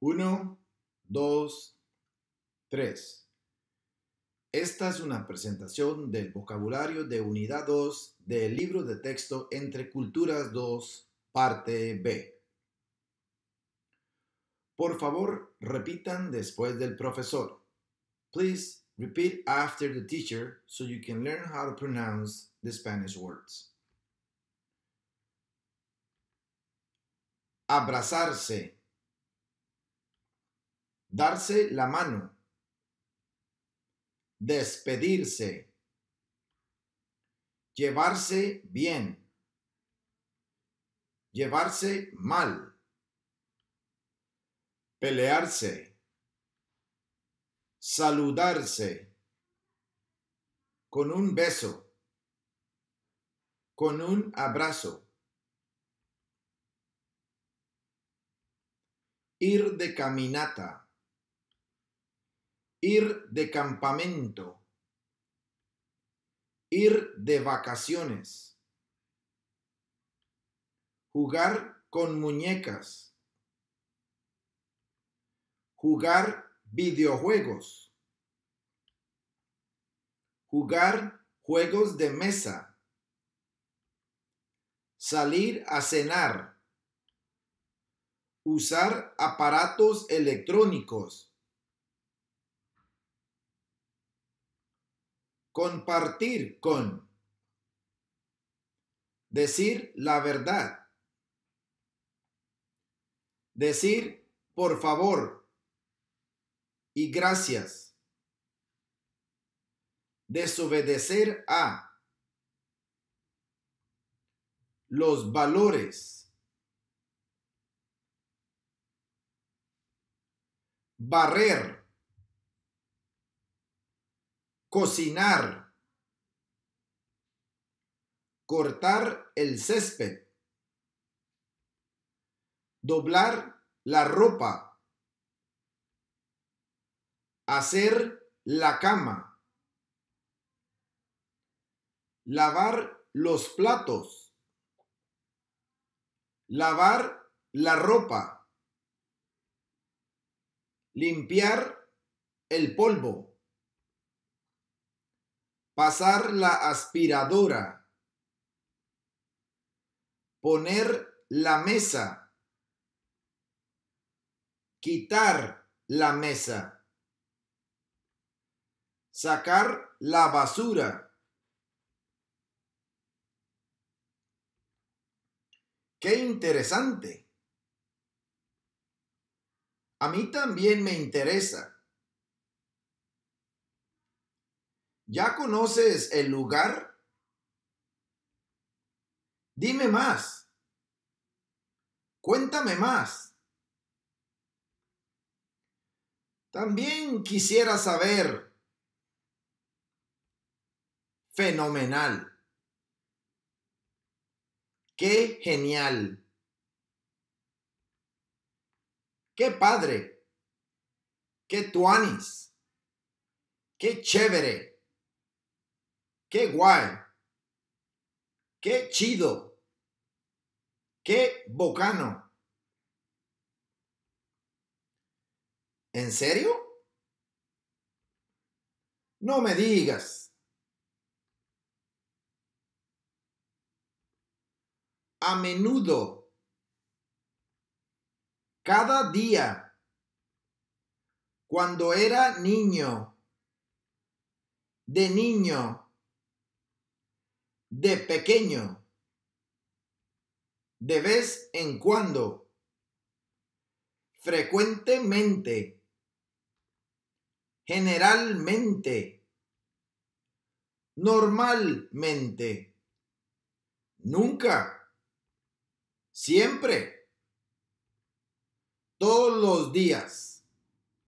1, 2, 3. Esta es una presentación del vocabulario de Unidad 2 del libro de texto Entre Culturas 2, parte B. Por favor, repitan después del profesor. Please repeat after the teacher so you can learn how to pronounce the Spanish words. Abrazarse darse la mano, despedirse, llevarse bien, llevarse mal, pelearse, saludarse con un beso, con un abrazo. Ir de caminata ir de campamento, ir de vacaciones, jugar con muñecas, jugar videojuegos, jugar juegos de mesa, salir a cenar, usar aparatos electrónicos, compartir con, decir la verdad, decir por favor y gracias, desobedecer a los valores, barrer, cocinar, cortar el césped, doblar la ropa, hacer la cama, lavar los platos, lavar la ropa, limpiar el polvo pasar la aspiradora, poner la mesa, quitar la mesa, sacar la basura. Qué interesante. A mí también me interesa. ¿Ya conoces el lugar? Dime más. Cuéntame más. También quisiera saber. Fenomenal. Qué genial. Qué padre. Qué tuanis. Qué chévere. Qué guay. Qué chido. Qué bocano. ¿En serio? No me digas. A menudo. Cada día. Cuando era niño. De niño de pequeño, de vez en cuando, frecuentemente, generalmente, normalmente, nunca, siempre, todos los días.